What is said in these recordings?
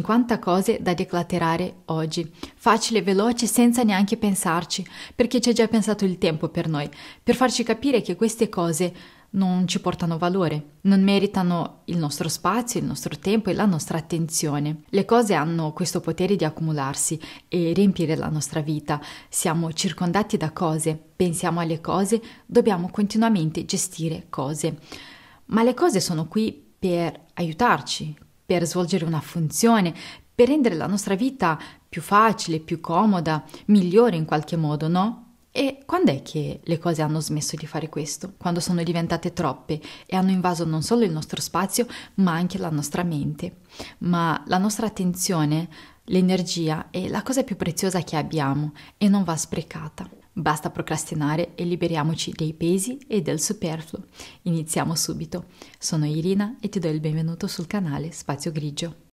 50 cose da declaterare oggi. Facile e veloce senza neanche pensarci, perché ci ha già pensato il tempo per noi, per farci capire che queste cose non ci portano valore, non meritano il nostro spazio, il nostro tempo e la nostra attenzione. Le cose hanno questo potere di accumularsi e riempire la nostra vita. Siamo circondati da cose, pensiamo alle cose, dobbiamo continuamente gestire cose. Ma le cose sono qui per aiutarci, per svolgere una funzione, per rendere la nostra vita più facile, più comoda, migliore in qualche modo, no? E quando è che le cose hanno smesso di fare questo? Quando sono diventate troppe e hanno invaso non solo il nostro spazio, ma anche la nostra mente. Ma la nostra attenzione, l'energia è la cosa più preziosa che abbiamo e non va sprecata. Basta procrastinare e liberiamoci dei pesi e del superfluo. Iniziamo subito. Sono Irina e ti do il benvenuto sul canale Spazio Grigio.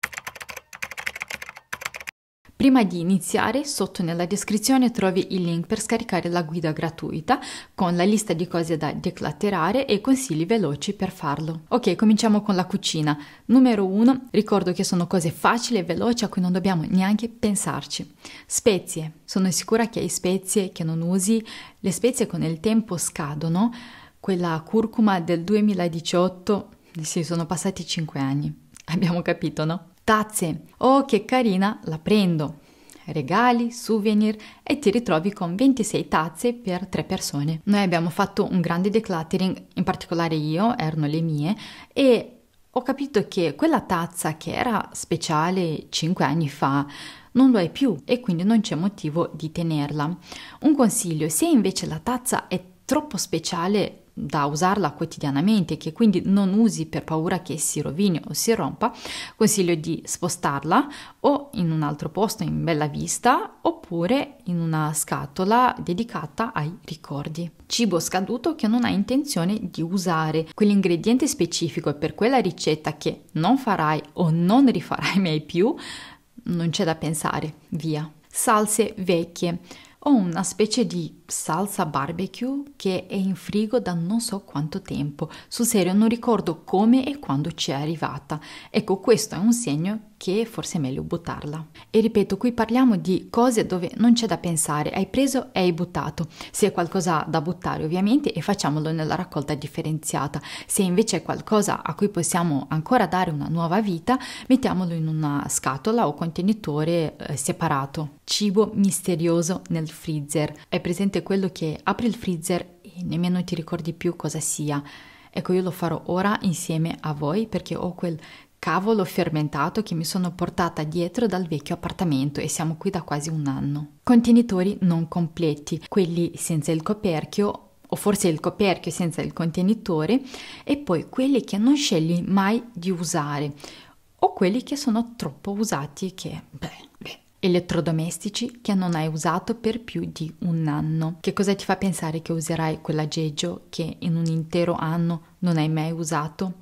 Prima di iniziare, sotto nella descrizione trovi il link per scaricare la guida gratuita con la lista di cose da declatterare e consigli veloci per farlo. Ok, cominciamo con la cucina. Numero 1, ricordo che sono cose facili e veloci a cui non dobbiamo neanche pensarci. Spezie. Sono sicura che hai spezie che non usi, le spezie con il tempo scadono. Quella curcuma del 2018, sì, sono passati 5 anni. Abbiamo capito, no? tazze. Oh, che carina, la prendo. Regali, souvenir e ti ritrovi con 26 tazze per 3 persone. Noi abbiamo fatto un grande decluttering, in particolare io, erano le mie, e ho capito che quella tazza che era speciale 5 anni fa non lo è più e quindi non c'è motivo di tenerla. Un consiglio, se invece la tazza è troppo speciale da usarla quotidianamente e che quindi non usi per paura che si rovini o si rompa, consiglio di spostarla o in un altro posto in bella vista oppure in una scatola dedicata ai ricordi. Cibo scaduto che non hai intenzione di usare, quell'ingrediente specifico per quella ricetta che non farai o non rifarai mai più, non c'è da pensare, via. Salse vecchie ho una specie di salsa barbecue che è in frigo da non so quanto tempo. Su serio non ricordo come e quando ci è arrivata. Ecco, questo è un segno che forse è meglio buttarla. E ripeto, qui parliamo di cose dove non c'è da pensare, hai preso e hai buttato. Se è qualcosa da buttare ovviamente e facciamolo nella raccolta differenziata, se invece è qualcosa a cui possiamo ancora dare una nuova vita, mettiamolo in una scatola o contenitore eh, separato. Cibo misterioso nel freezer, è presente quello che apri il freezer e nemmeno ti ricordi più cosa sia. Ecco, io lo farò ora insieme a voi perché ho quel cavolo fermentato che mi sono portata dietro dal vecchio appartamento e siamo qui da quasi un anno. Contenitori non completi, quelli senza il coperchio o forse il coperchio senza il contenitore e poi quelli che non scegli mai di usare o quelli che sono troppo usati che beh, beh elettrodomestici che non hai usato per più di un anno. Che cosa ti fa pensare che userai quell'aggeggio che in un intero anno non hai mai usato?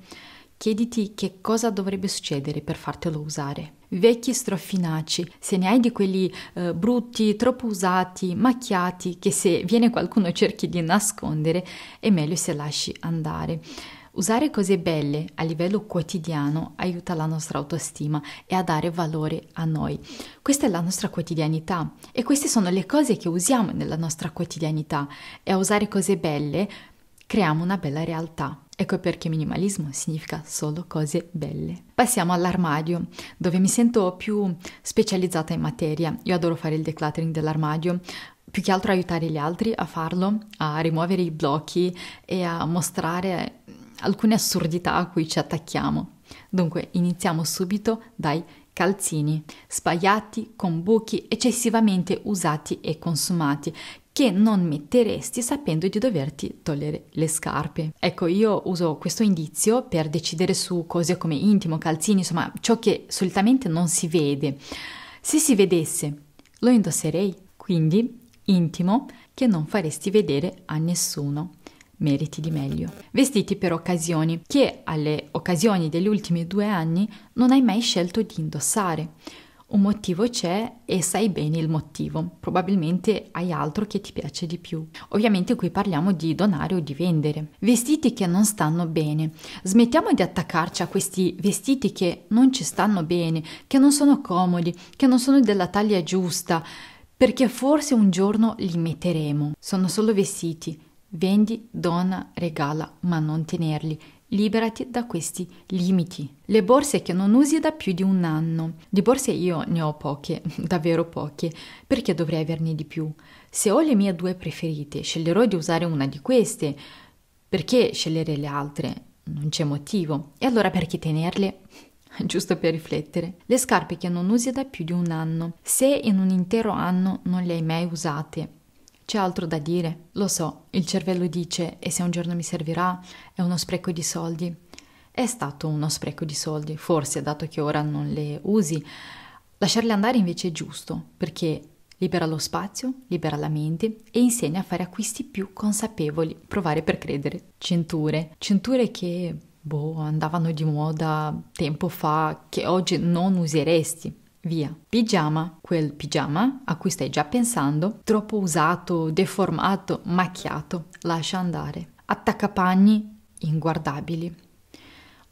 Chiediti che cosa dovrebbe succedere per fartelo usare. Vecchi strofinacci, se ne hai di quelli eh, brutti, troppo usati, macchiati, che se viene qualcuno cerchi di nascondere, è meglio se lasci andare. Usare cose belle a livello quotidiano aiuta la nostra autostima e a dare valore a noi. Questa è la nostra quotidianità e queste sono le cose che usiamo nella nostra quotidianità e a usare cose belle creiamo una bella realtà. Ecco perché minimalismo significa solo cose belle. Passiamo all'armadio, dove mi sento più specializzata in materia. Io adoro fare il decluttering dell'armadio, più che altro aiutare gli altri a farlo, a rimuovere i blocchi e a mostrare alcune assurdità a cui ci attacchiamo. Dunque, iniziamo subito dai calzini, spagliati, con buchi, eccessivamente usati e consumati, che non metteresti sapendo di doverti togliere le scarpe. Ecco, io uso questo indizio per decidere su cose come intimo, calzini, insomma, ciò che solitamente non si vede. Se si vedesse, lo indosserei. Quindi, intimo che non faresti vedere a nessuno meriti di meglio. Vestiti per occasioni che alle occasioni degli ultimi due anni non hai mai scelto di indossare. Un motivo c'è e sai bene il motivo, probabilmente hai altro che ti piace di più. Ovviamente qui parliamo di donare o di vendere. Vestiti che non stanno bene. Smettiamo di attaccarci a questi vestiti che non ci stanno bene, che non sono comodi, che non sono della taglia giusta, perché forse un giorno li metteremo. Sono solo vestiti. Vendi, dona, regala, ma non tenerli Liberati da questi limiti. Le borse che non usi da più di un anno. Di borse io ne ho poche, davvero poche, perché dovrei averne di più? Se ho le mie due preferite, sceglierò di usare una di queste. Perché scegliere le altre? Non c'è motivo. E allora perché tenerle? Giusto per riflettere. Le scarpe che non usi da più di un anno. Se in un intero anno non le hai mai usate, c'è altro da dire, lo so, il cervello dice e se un giorno mi servirà è uno spreco di soldi. È stato uno spreco di soldi, forse dato che ora non le usi. Lasciarle andare invece è giusto, perché libera lo spazio, libera la mente e insegna a fare acquisti più consapevoli, provare per credere. Cinture, cinture che boh, andavano di moda tempo fa, che oggi non useresti, Via. Pigiama, quel pigiama a cui stai già pensando, troppo usato, deformato, macchiato, lascia andare. Attaccapanni inguardabili.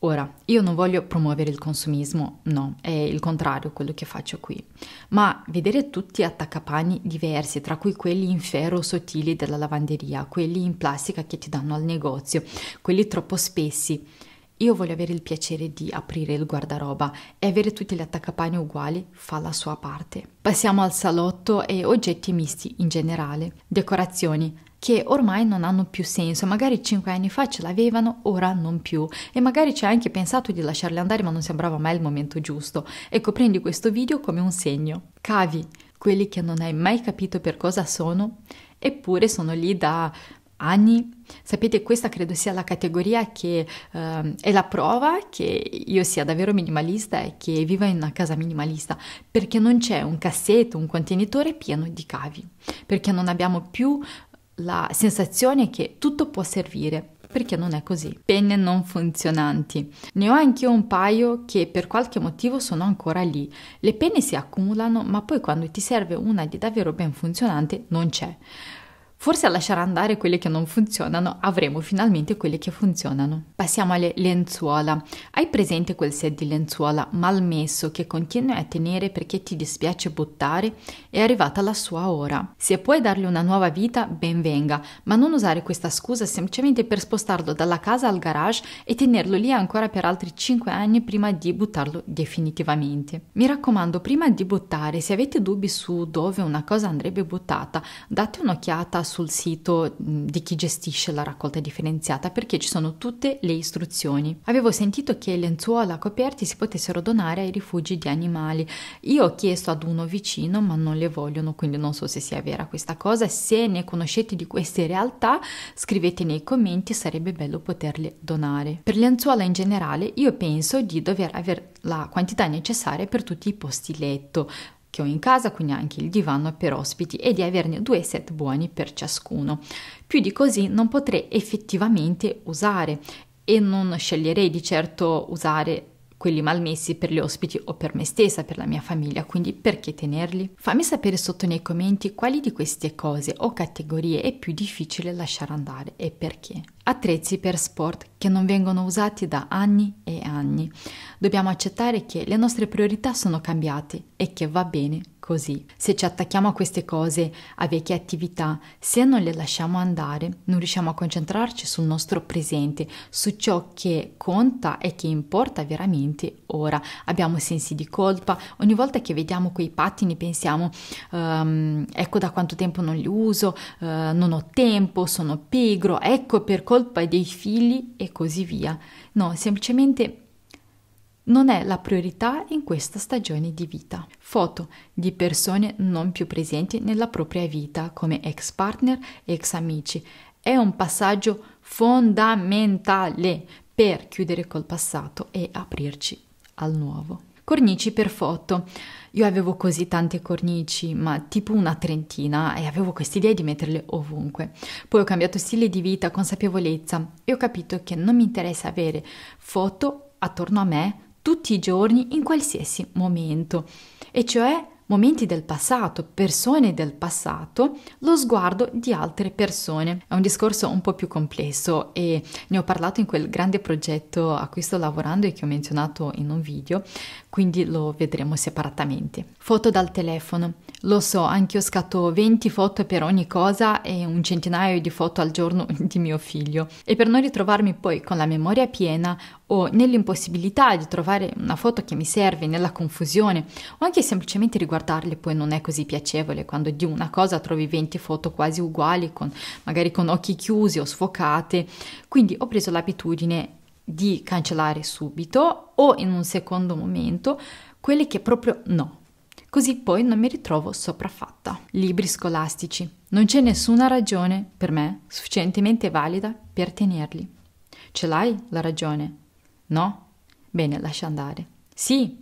Ora, io non voglio promuovere il consumismo, no, è il contrario quello che faccio qui, ma vedere tutti attaccapanni diversi, tra cui quelli in ferro sottili della lavanderia, quelli in plastica che ti danno al negozio, quelli troppo spessi, io voglio avere il piacere di aprire il guardaroba e avere tutti gli attaccapani uguali fa la sua parte. Passiamo al salotto e oggetti misti in generale. Decorazioni che ormai non hanno più senso, magari 5 anni fa ce l'avevano, ora non più e magari ci hai anche pensato di lasciarle andare ma non sembrava mai il momento giusto. Ecco, prendi questo video come un segno. Cavi, quelli che non hai mai capito per cosa sono, eppure sono lì da anni Sapete, questa credo sia la categoria che eh, è la prova che io sia davvero minimalista e che viva in una casa minimalista, perché non c'è un cassetto, un contenitore pieno di cavi, perché non abbiamo più la sensazione che tutto può servire. Perché non è così. Penne non funzionanti. Ne ho anch'io un paio che per qualche motivo sono ancora lì. Le penne si accumulano, ma poi quando ti serve una di davvero ben funzionante non c'è. Forse a lasciare andare quelle che non funzionano avremo finalmente quelle che funzionano. Passiamo alle lenzuola. Hai presente quel set di lenzuola malmesso che continui a tenere perché ti dispiace buttare? È arrivata la sua ora. Se puoi dargli una nuova vita, ben venga, ma non usare questa scusa semplicemente per spostarlo dalla casa al garage e tenerlo lì ancora per altri 5 anni prima di buttarlo definitivamente. Mi raccomando, prima di buttare, se avete dubbi su dove una cosa andrebbe buttata, date un'occhiata sul sito di chi gestisce la raccolta differenziata perché ci sono tutte le istruzioni. Avevo sentito che lenzuola coperti si potessero donare ai rifugi di animali. Io ho chiesto ad uno vicino ma non le vogliono, quindi non so se sia vera questa cosa. Se ne conoscete di queste realtà, scrivete nei commenti, sarebbe bello poterle donare. Per lenzuola in generale io penso di dover avere la quantità necessaria per tutti i posti letto che ho in casa, quindi anche il divano per ospiti e di averne due set buoni per ciascuno. Più di così non potrei effettivamente usare e non sceglierei di certo usare quelli malmessi per gli ospiti o per me stessa, per la mia famiglia, quindi perché tenerli? Fammi sapere sotto nei commenti quali di queste cose o categorie è più difficile lasciare andare e perché. Attrezzi per sport che non vengono usati da anni e anni. Dobbiamo accettare che le nostre priorità sono cambiate e che va bene così. Se ci attacchiamo a queste cose, a vecchie attività, se non le lasciamo andare, non riusciamo a concentrarci sul nostro presente, su ciò che conta e che importa veramente ora. Abbiamo sensi di colpa, ogni volta che vediamo quei pattini pensiamo um, ecco da quanto tempo non li uso, uh, non ho tempo, sono pigro, ecco per colpa dei figli e così via. No, semplicemente non è la priorità in questa stagione di vita. Foto di persone non più presenti nella propria vita come ex partner, ex amici. È un passaggio fondamentale per chiudere col passato e aprirci al nuovo. Cornici per foto. Io avevo così tante cornici, ma tipo una trentina, e avevo questa idea di metterle ovunque. Poi ho cambiato stile di vita, consapevolezza, e ho capito che non mi interessa avere foto attorno a me tutti i giorni, in qualsiasi momento, e cioè momenti del passato, persone del passato, lo sguardo di altre persone. È un discorso un po' più complesso e ne ho parlato in quel grande progetto a cui sto lavorando e che ho menzionato in un video, quindi lo vedremo separatamente. Foto dal telefono. Lo so, anche io scatto 20 foto per ogni cosa e un centinaio di foto al giorno di mio figlio. E per non ritrovarmi poi con la memoria piena o nell'impossibilità di trovare una foto che mi serve nella confusione o anche semplicemente riguardarle poi non è così piacevole quando di una cosa trovi 20 foto quasi uguali con, magari con occhi chiusi o sfocate quindi ho preso l'abitudine di cancellare subito o in un secondo momento quelle che proprio no così poi non mi ritrovo sopraffatta. Libri scolastici. Non c'è nessuna ragione, per me, sufficientemente valida per tenerli. Ce l'hai la ragione? No? Bene, lascia andare. Sì,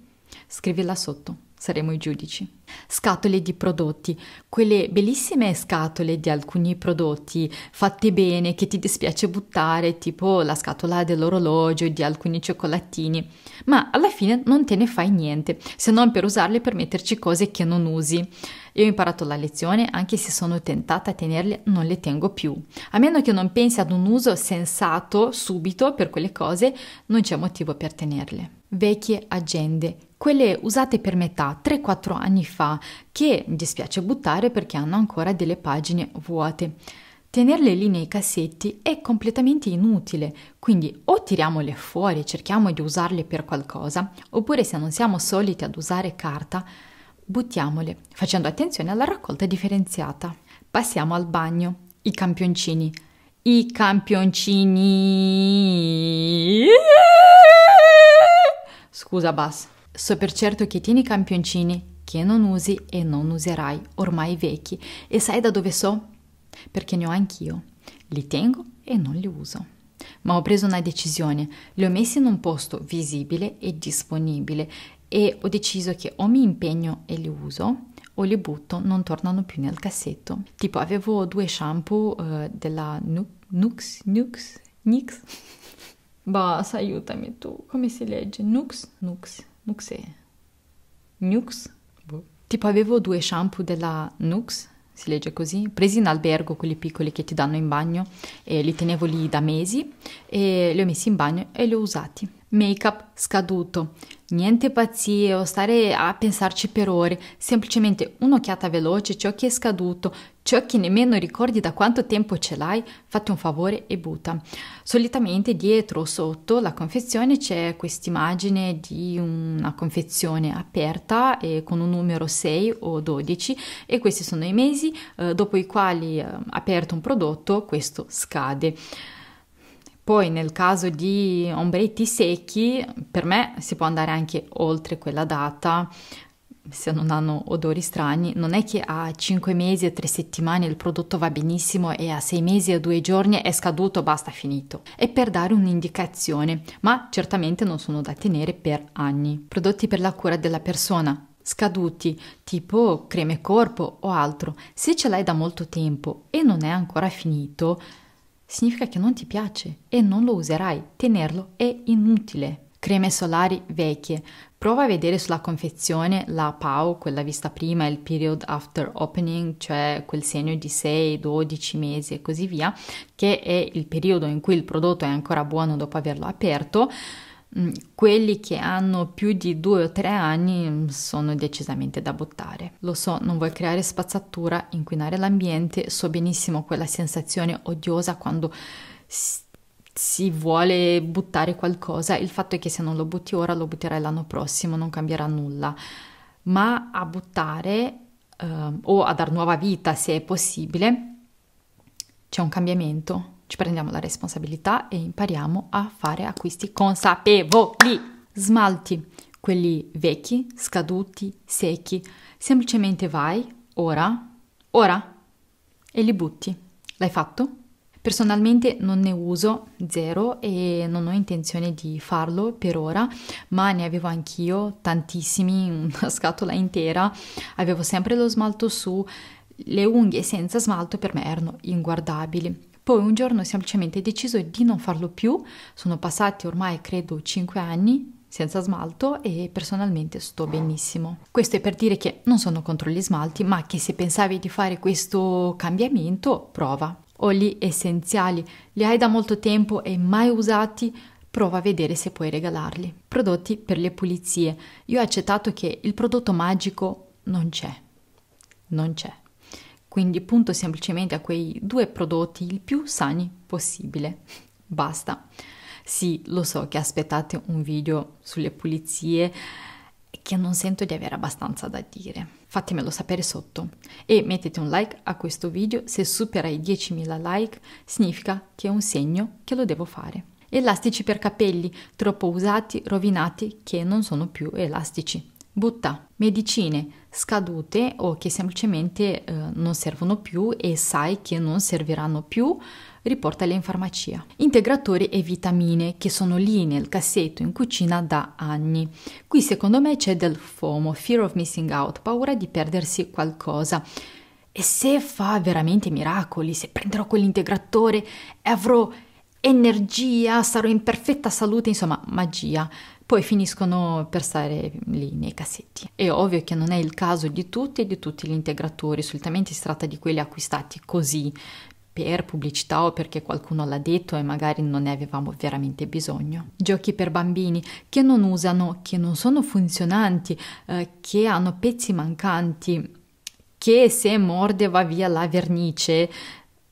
scrivi là sotto saremo i giudici. Scatole di prodotti, quelle bellissime scatole di alcuni prodotti fatte bene che ti dispiace buttare, tipo la scatola dell'orologio e di alcuni cioccolatini, ma alla fine non te ne fai niente, se non per usarle per metterci cose che non usi. Io ho imparato la lezione, anche se sono tentata a tenerle, non le tengo più. A meno che non pensi ad un uso sensato subito per quelle cose, non c'è motivo per tenerle vecchie agende, quelle usate per metà 3-4 anni fa, che dispiace buttare perché hanno ancora delle pagine vuote. Tenerle lì nei cassetti è completamente inutile, quindi o tiriamole fuori e cerchiamo di usarle per qualcosa, oppure se non siamo soliti ad usare carta, buttiamole, facendo attenzione alla raccolta differenziata. Passiamo al bagno, i campioncini. I campioncini Scusa, Bas, so per certo che tieni campioncini che non usi e non userai, ormai vecchi. E sai da dove so? Perché ne ho anch'io. Li tengo e non li uso. Ma ho preso una decisione, li ho messi in un posto visibile e disponibile e ho deciso che o mi impegno e li uso o li butto, non tornano più nel cassetto. Tipo avevo due shampoo uh, della Nux, Nux, Nix Basta, aiutami tu. Come si legge? Nux? Nux? Nuxe? Nux? Boh. Tipo avevo due shampoo della Nux, si legge così, presi in albergo, quelli piccoli che ti danno in bagno, e li tenevo lì da mesi e li ho messi in bagno e li ho usati make-up scaduto. Niente pazzie o stare a pensarci per ore, semplicemente un'occhiata veloce, ciò che è scaduto, ciò che nemmeno ricordi da quanto tempo ce l'hai, fatti un favore e butta. Solitamente dietro o sotto la confezione c'è questa immagine di una confezione aperta e con un numero 6 o 12 e questi sono i mesi eh, dopo i quali eh, aperto un prodotto questo scade. Poi nel caso di ombretti secchi, per me si può andare anche oltre quella data, se non hanno odori strani, non è che a 5 mesi e 3 settimane il prodotto va benissimo e a 6 mesi e 2 giorni è scaduto, basta, finito. È per dare un'indicazione, ma certamente non sono da tenere per anni. Prodotti per la cura della persona, scaduti, tipo creme corpo o altro, se ce l'hai da molto tempo e non è ancora finito, significa che non ti piace e non lo userai. Tenerlo è inutile. Creme solari vecchie. Prova a vedere sulla confezione la PAO, quella vista prima, il period after opening, cioè quel segno di 6, 12 mesi e così via, che è il periodo in cui il prodotto è ancora buono dopo averlo aperto Mm, quelli che hanno più di due o tre anni sono decisamente da buttare. Lo so, non vuoi creare spazzatura, inquinare l'ambiente, so benissimo quella sensazione odiosa quando si vuole buttare qualcosa, il fatto è che se non lo butti ora lo butterai l'anno prossimo, non cambierà nulla. Ma a buttare eh, o a dar nuova vita, se è possibile, c'è un cambiamento ci prendiamo la responsabilità e impariamo a fare acquisti consapevoli. Smalti, quelli vecchi, scaduti, secchi. Semplicemente vai, ora, ora, e li butti. L'hai fatto? Personalmente non ne uso zero e non ho intenzione di farlo per ora, ma ne avevo anch'io tantissimi, una scatola intera. Avevo sempre lo smalto su, le unghie senza smalto per me erano inguardabili. Poi un giorno semplicemente deciso di non farlo più, sono passati ormai credo 5 anni senza smalto e personalmente sto benissimo. Questo è per dire che non sono contro gli smalti, ma che se pensavi di fare questo cambiamento, prova. Oli essenziali, li hai da molto tempo e mai usati, prova a vedere se puoi regalarli. Prodotti per le pulizie. Io ho accettato che il prodotto magico non c'è. Non c'è. Quindi punto semplicemente a quei due prodotti il più sani possibile. Basta. Sì, lo so che aspettate un video sulle pulizie e che non sento di avere abbastanza da dire. Fatemelo sapere sotto e mettete un like a questo video, se supera i 10.000 like significa che è un segno che lo devo fare. Elastici per capelli troppo usati, rovinati, che non sono più elastici butta medicine scadute o che semplicemente eh, non servono più e sai che non serviranno più, riportale in farmacia. Integratori e vitamine che sono lì nel cassetto in cucina da anni. Qui secondo me c'è del FOMO, fear of missing out, paura di perdersi qualcosa. E se fa veramente miracoli, se prenderò quell'integratore e avrò energia, sarò in perfetta salute, insomma, magia poi finiscono per stare lì nei cassetti. È ovvio che non è il caso di tutti e di tutti gli integratori, solitamente si tratta di quelli acquistati così per pubblicità o perché qualcuno l'ha detto e magari non ne avevamo veramente bisogno. Giochi per bambini che non usano, che non sono funzionanti, eh, che hanno pezzi mancanti, che se morde va via la vernice,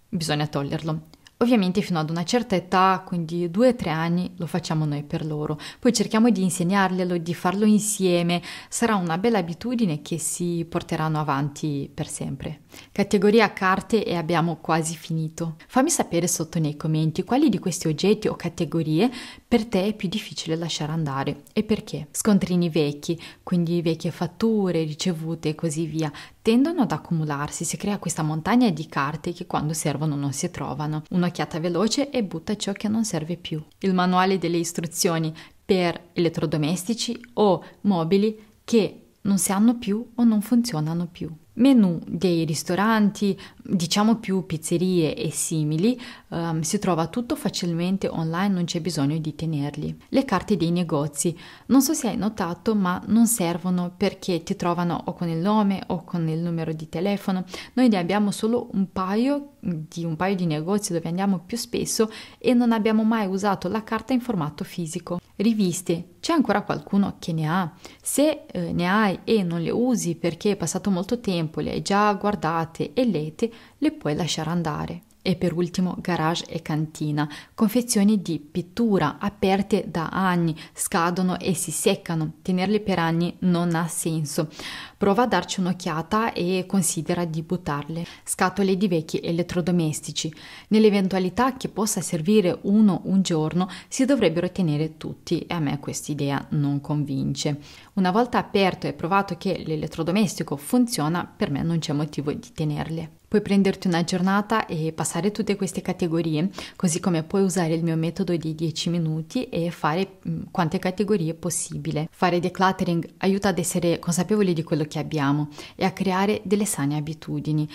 bisogna toglierlo. Ovviamente fino ad una certa età, quindi due o tre anni, lo facciamo noi per loro, poi cerchiamo di insegnarglielo, di farlo insieme, sarà una bella abitudine che si porteranno avanti per sempre. Categoria carte e abbiamo quasi finito. Fammi sapere sotto nei commenti quali di questi oggetti o categorie per te è più difficile lasciare andare. E perché? Scontrini vecchi, quindi vecchie fatture, ricevute e così via, tendono ad accumularsi, si crea questa montagna di carte che quando servono non si trovano. Un'occhiata veloce e butta ciò che non serve più. Il manuale delle istruzioni per elettrodomestici o mobili che non si hanno più o non funzionano più menu dei ristoranti, diciamo più pizzerie e simili, um, si trova tutto facilmente online, non c'è bisogno di tenerli. Le carte dei negozi, non so se hai notato, ma non servono perché ti trovano o con il nome o con il numero di telefono. Noi ne abbiamo solo un paio mm, di un paio di negozi dove andiamo più spesso e non abbiamo mai usato la carta in formato fisico. Riviste, c'è ancora qualcuno che ne ha? Se eh, ne hai e non le usi perché è passato molto tempo, le hai già guardate e lette, le puoi lasciare andare. E per ultimo garage e cantina, confezioni di pittura aperte da anni, scadono e si seccano, tenerle per anni non ha senso. Prova a darci un'occhiata e considera di buttarle. Scatole di vecchi elettrodomestici. Nell'eventualità che possa servire uno un giorno, si dovrebbero tenere tutti e a me questa idea non convince. Una volta aperto e provato che l'elettrodomestico funziona, per me non c'è motivo di tenerle. Puoi prenderti una giornata e passare tutte queste categorie, così come puoi usare il mio metodo di 10 minuti e fare mm, quante categorie possibile. Fare decluttering aiuta ad essere consapevoli di quello che abbiamo e a creare delle sane abitudini.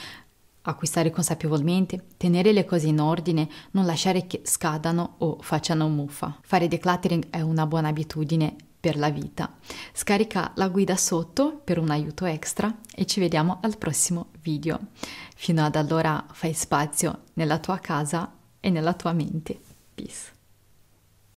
Acquistare consapevolmente, tenere le cose in ordine, non lasciare che scadano o facciano muffa. Fare decluttering è una buona abitudine per la vita. Scarica la guida sotto per un aiuto extra e ci vediamo al prossimo video. Fino ad allora fai spazio nella tua casa e nella tua mente. Peace.